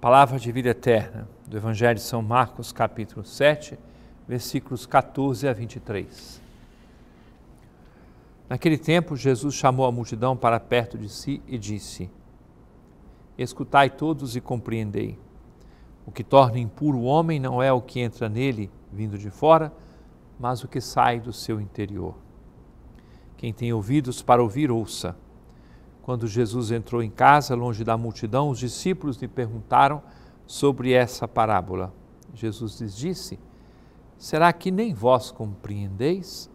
Palavra de vida eterna do Evangelho de São Marcos, capítulo 7, versículos 14 a 23. Naquele tempo, Jesus chamou a multidão para perto de si e disse: Escutai todos e compreendei. O que torna impuro o homem não é o que entra nele, vindo de fora, mas o que sai do seu interior. Quem tem ouvidos para ouvir, ouça. Quando Jesus entrou em casa, longe da multidão, os discípulos lhe perguntaram sobre essa parábola. Jesus lhes disse: Será que nem vós compreendeis?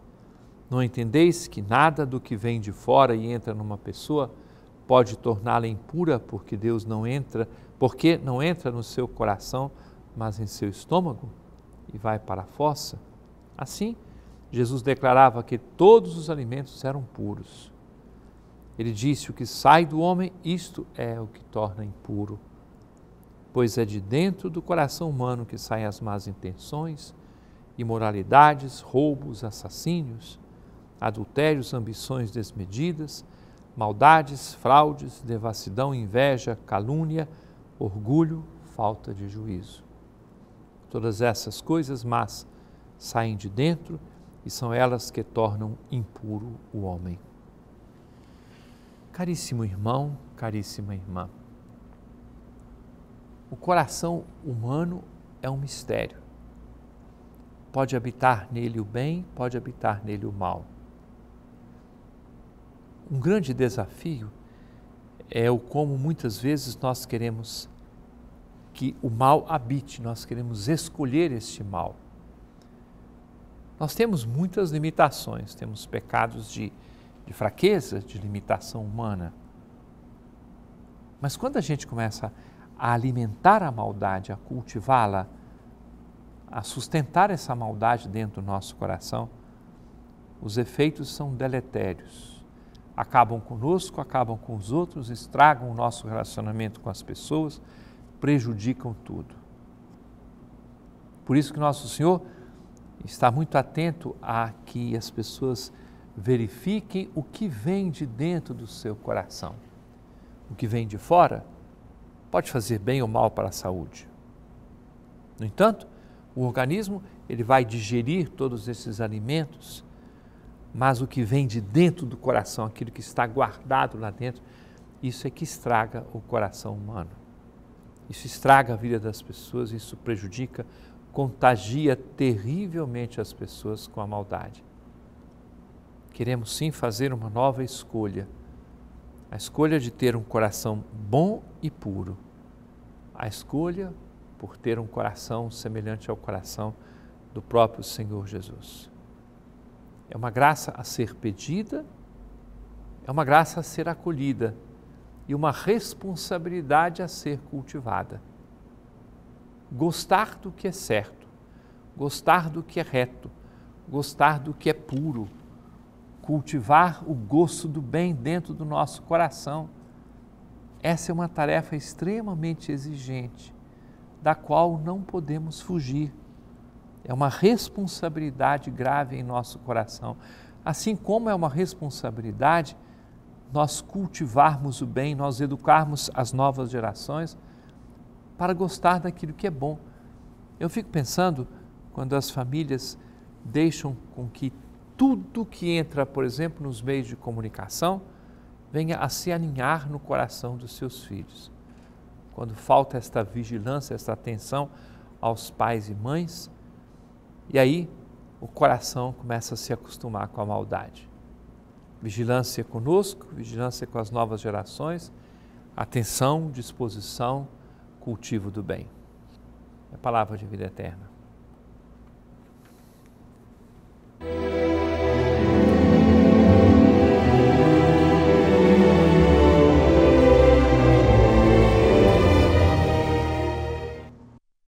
Não entendeis que nada do que vem de fora e entra numa pessoa pode torná-la impura, porque Deus não entra, porque não entra no seu coração, mas em seu estômago e vai para a fossa? Assim, Jesus declarava que todos os alimentos eram puros, ele disse: O que sai do homem, isto é o que torna impuro. Pois é de dentro do coração humano que saem as más intenções, imoralidades, roubos, assassínios, adultérios, ambições desmedidas, maldades, fraudes, devassidão, inveja, calúnia, orgulho, falta de juízo. Todas essas coisas más saem de dentro e são elas que tornam impuro o homem. Caríssimo irmão, caríssima irmã, o coração humano é um mistério. Pode habitar nele o bem, pode habitar nele o mal. Um grande desafio é o como muitas vezes nós queremos que o mal habite, nós queremos escolher este mal. Nós temos muitas limitações, temos pecados de de fraqueza, de limitação humana. Mas quando a gente começa a alimentar a maldade, a cultivá-la, a sustentar essa maldade dentro do nosso coração, os efeitos são deletérios. Acabam conosco, acabam com os outros, estragam o nosso relacionamento com as pessoas, prejudicam tudo. Por isso que nosso Senhor está muito atento a que as pessoas verifiquem o que vem de dentro do seu coração. O que vem de fora pode fazer bem ou mal para a saúde. No entanto, o organismo ele vai digerir todos esses alimentos, mas o que vem de dentro do coração, aquilo que está guardado lá dentro, isso é que estraga o coração humano. Isso estraga a vida das pessoas, isso prejudica, contagia terrivelmente as pessoas com a maldade queremos sim fazer uma nova escolha. A escolha de ter um coração bom e puro. A escolha por ter um coração semelhante ao coração do próprio Senhor Jesus. É uma graça a ser pedida, é uma graça a ser acolhida e uma responsabilidade a ser cultivada. Gostar do que é certo, gostar do que é reto, gostar do que é puro cultivar o gosto do bem dentro do nosso coração. Essa é uma tarefa extremamente exigente, da qual não podemos fugir. É uma responsabilidade grave em nosso coração. Assim como é uma responsabilidade nós cultivarmos o bem, nós educarmos as novas gerações para gostar daquilo que é bom. Eu fico pensando quando as famílias deixam com que tudo que entra, por exemplo, nos meios de comunicação, venha a se aninhar no coração dos seus filhos. Quando falta esta vigilância, esta atenção aos pais e mães, e aí o coração começa a se acostumar com a maldade. Vigilância conosco, vigilância com as novas gerações, atenção, disposição, cultivo do bem. É a palavra de vida eterna.